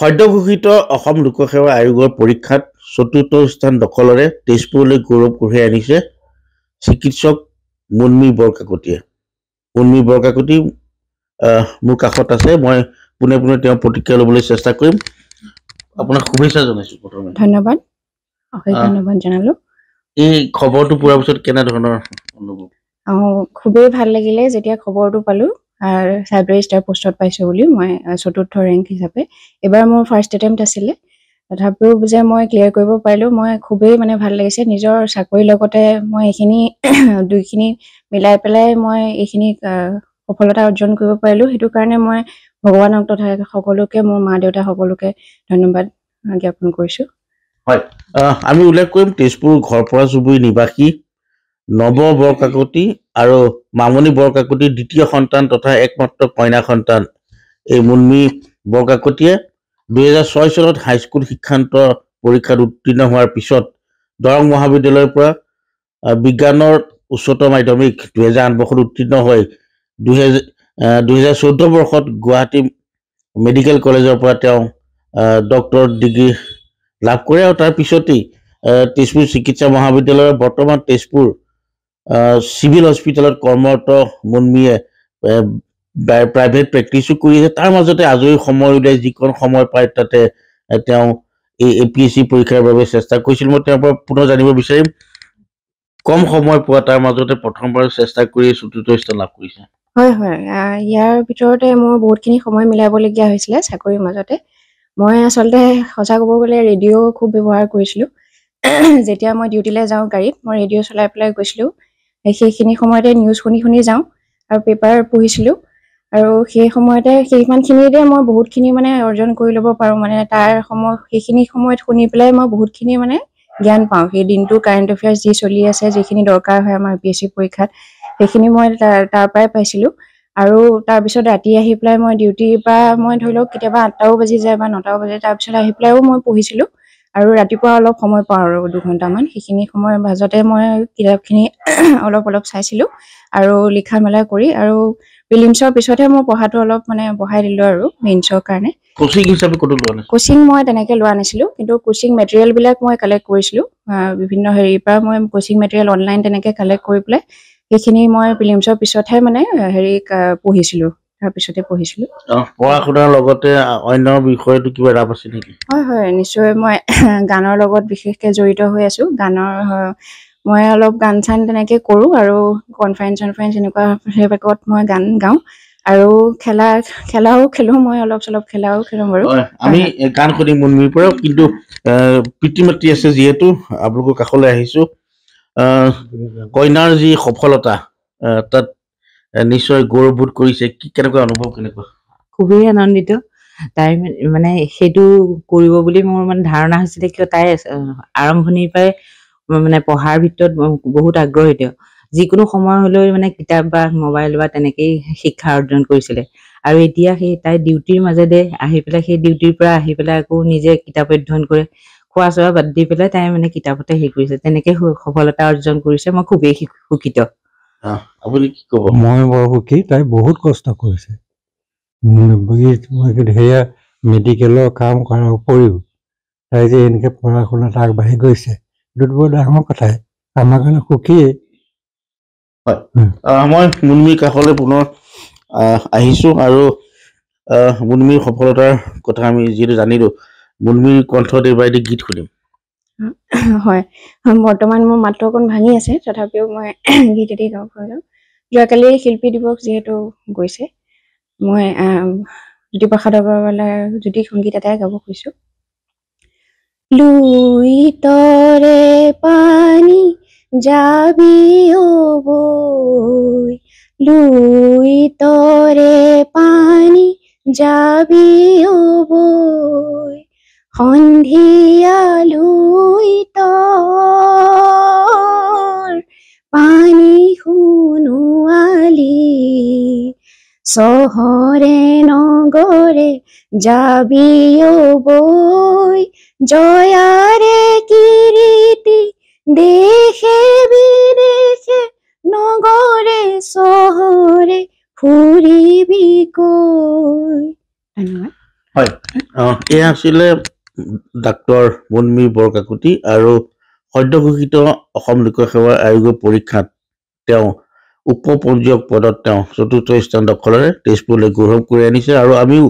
সদ্যঘোষিত অসম লোকসেৱা আয়োগৰ পৰীক্ষাত চতুৰ্থ স্থান দখলেৰে তেজপুৰলৈ গৌৰৱ কঢ়িয়াই আনিছে চিকিৎসক মুন্মী বৰকাকতিয়ে মুন্মী বৰকাকতি মোৰ কাষত আছে মই পোনে পোনে তেওঁ প্ৰতিক্ৰিয়া ল'বলৈ চেষ্টা কৰিম আপোনাক শুভেচ্ছা জনাইছোঁ প্ৰথমে ধন্যবাদ ধন্যবাদ জনালোঁ এই খবৰটো পোৱাৰ পিছত কেনেধৰণৰ অনুভৱ অঁ খুবেই ভাল লাগিলে যেতিয়া খবৰটো পালোঁ চাইবাৰ ষ্টাৰ পষ্টত পাইছোঁ বুলি মই চতুৰ্থ ৰেংক হিচাপে এইবাৰ মোৰ ফাৰ্ষ্ট এটেম্প আছিলে তথাপিও যে মই ক্লিয়াৰ কৰিব পাৰিলোঁ মই খুবেই মানে ভাল লাগিছে নিজৰ চাকৰিৰ লগতে মই এইখিনি দুইখিনি মিলাই পেলাই মই এইখিনি সফলতা অৰ্জন কৰিব পাৰিলোঁ সেইটো কাৰণে মই ভগৱানক তথা সকলোকে মোৰ মা দেউতা সকলোকে ধন্যবাদ জ্ঞাপন কৰিছোঁ হয় আমি উল্লেখ কৰিম তেজপুৰ ঘৰ পৰা চুবুৰী নিবাসী নৱ বৰকাকতি আৰু মামনি বৰকাকতিৰ দ্বিতীয় সন্তান তথা একমাত্ৰ কইনা সন্তান এই মুন্মী বৰকাকতিয়ে দুহেজাৰ ছয় চনত হাইস্কুল শিক্ষান্ত পৰীক্ষাত উত্তীৰ্ণ হোৱাৰ পিছত দৰং মহাবিদ্যালয়ৰ পৰা বিজ্ঞানৰ উচ্চতৰ মাধ্যমিক দুহেজাৰ আঠ বৰ্ষত উত্তীৰ্ণ হৈ দুহেজাৰ দুহেজাৰ চৈধ্য বৰ্ষত গুৱাহাটী মেডিকেল কলেজৰ পৰা তেওঁ ডক্তৰ ডিগ্ৰী লাভ কৰে আৰু তাৰপিছতেই তেজপুৰ চিকিৎসা মহাবিদ্যালয়ৰ বৰ্তমান তেজপুৰ চিভিল হস্পিটেলত কৰ্মৰত মুন্মীয়ে প্ৰাইভেট প্ৰেক্টিচো কৰিছে তাৰ মাজতে আজৰি সময় উলিয়াই যিকণ সময় পায় তাতে তেওঁ এই এ পি এছ চি পৰীক্ষাৰ বাবে চেষ্টা কৰিছিল মই তেওঁৰ পৰা পুনৰ জানিব বিচাৰিম কম সময় পোৱা তাৰ মাজতে প্ৰথমবাৰ চেষ্টা কৰি চতুৰ্থ স্থান লাভ কৰিছে হয় হয় ইয়াৰ ভিতৰতে মই বহুতখিনি সময় মিলাবলগীয়া হৈছিলে চাকৰিৰ মাজতে মই আচলতে সঁচা ক'ব গ'লে ৰেডিঅ' খুব ব্যৱহাৰ কৰিছিলোঁ যেতিয়া মই ডিউটিলৈ যাওঁ গাড়ীত মই ৰেডিঅ' চলাই পেলাই গৈছিলোঁ সেইখিনি সময়তে নিউজ শুনি শুনি যাওঁ আৰু পেপাৰ পঢ়িছিলোঁ আৰু সেই সময়তে সেইমানখিনিয়ে মই বহুতখিনি মানে অৰ্জন কৰি ল'ব পাৰোঁ মানে তাৰ সময় সেইখিনি সময়ত শুনি পেলাই মই বহুতখিনি মানে জ্ঞান পাওঁ সেই দিনটো কাৰেণ্ট এফেয়াৰ্ছ যি চলি আছে যিখিনি দৰকাৰ হয় আমাৰ ইউ পি এছ চি পৰীক্ষাত সেইখিনি মই তাৰ পৰাই পাইছিলোঁ আৰু তাৰপিছত ৰাতি আহি পেলাই মই ডিউটিৰ পৰা মই ধৰি লওক কেতিয়াবা আঠটাও বাজি যায় বা নটাও বাজে তাৰপিছত আহি পেলাইও মই পঢ়িছিলোঁ আৰু ৰাতিপুৱা অলপ সময় পাওঁ আৰু দুঘণ্টামান সেইখিনি সময়ৰ মাজতে মই কিতাপখিনি অলপ অলপ চাইছিলোঁ আৰু লিখা মেলা কৰি আৰু ফিলিমছৰ পিছতহে মই পঢ়াটো অলপ মানে বঢ়াই দিলোঁ আৰু মেইনছৰ কাৰণে কোচিং মই তেনেকৈ লোৱা নাছিলোঁ কিন্তু কোচিং মেটেৰিয়েলবিলাক মই কালেক্ট কৰিছিলোঁ বিভিন্ন হেৰিৰ পৰা মই কোচিং মেটেৰিয়েল অনলাইন তেনেকৈ কালেক্ট কৰি পেলাই সেইখিনি মই ফিলিমছৰ পিছতহে মানে হেৰি পঢ়িছিলোঁ পিছতে পঢ়িছিলোঁ পঢ়া শুনাৰ লগতে অন্য বিষয়টো কিবা ৰাপ আছে নেকি হয় হয় নিশ্চয় মই গানৰ লগত বিশেষকৈ জড়িত হৈ আছোঁ গানৰ মই অলপ গান চান তেনেকৈ কৰোঁ আৰু কনফাৰেঞ্চ চনফাৰেঞ্চ এনেকুৱা সেইবিলাকত মই গান গাওঁ আৰু খেলা খেলাও খেলোঁ মই অলপ চলপ খেলাও খেলোঁ বাৰু আমি গান শুনিম মুনমিৰ পৰাও কিন্তু পিতৃ মাতৃ আছে যিহেতু আপোনালোকৰ কাষলৈ আহিছোঁ কইনাৰ যি সফলতা তাত নিশ্চয় গৌৰৱবোধ কৰিছে কি কেনেকুৱা অনুভৱ কেনেকুৱা খুবেই আনন্দিত তাইৰ মানে সেইটো কৰিব বুলি মোৰ মানে ধাৰণা হৈছিলে কিয় তাই আৰম্ভণিৰ পৰাই মানে পঢ়াৰ ভিতৰত বহুত আগ্ৰহী তেওঁ যিকোনো সময় হ'লেও মানে কিতাপ বা মোবাইল বা তেনেকেই শিক্ষা অৰ্জন কৰিছিলে আৰু এতিয়া সেই তাই ডিউটিৰ মাজেদি আহি পেলাই সেই ডিউটিৰ পৰা আহি পেলাই আকৌ নিজে কিতাপ অধ্যয়ন কৰে খোৱা চোৱা বাদ দি পেলাই তাই মানে কিতাপতে হেৰি কৰিছে তেনেকে সফলতা অৰ্জন কৰিছে মই খুবেই সুখিত আপুনি কি কব মই বৰ সুখী তাই বহুত কষ্ট কৰিছে সেয়া মেডিকেলৰ কাম কৰাৰ উপৰিও তাই যে এনেকে পঢ়া শুনাত আগবাঢ়ি গৈছে এইটো বৰ ডাঙৰ কথাই আমাৰ কাৰণে সুখীয়ে হয় মই মুনমিৰ কাষলৈ পুনৰ আহিছোঁ আৰু মুনমিৰ সফলতাৰ কথা আমি যিহেতু জানিলোঁ মুনমিৰ কণ্ঠত এইবাৰ এটি গীত শুনিম হয় বর্তমান মোৰ মাত্ৰ অকণ ভাঙি আছে তথাপিও মই গীত এটি গাব খোজো যোৱাকালি শিল্পী দিৱস যিহেতু গৈছে মই জ্যোতিপ্ৰসাদ আগৰৱালাৰ জ্যোতি সংগীত এটাই গাব খুজিছোঁ লুইতৰে পানী যাবি লুই লুইতৰে পানী যাবি বৈ সন্ধি তৰ পানী শুনোৱালি চহৰে নগৰে যাবি বৈ জয়াৰে কিৰীতি দেশে বিদেশে নগৰে চহৰে ফুৰিবি কৈ ধন্যবাদ হয় এয়া আছিলে ডাক্তৰ বনমীৰ বৰকাকতি আৰু সদ্যঘোষিত অসম লোকসেৱা আয়োগৰ পৰীক্ষাত তেওঁ উপ পঞ্জীয়ক পদত তেওঁ চতুৰ্থ স্থান দখলেৰে তেজপুৰলৈ গৌৰৱ কৰি আনিছে আৰু আমিও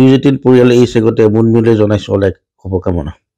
নিউজ এইটিন পৰিয়ালে এই চেগতে মুনমিলে জনাইছোঁ অলেখ শুভকামনা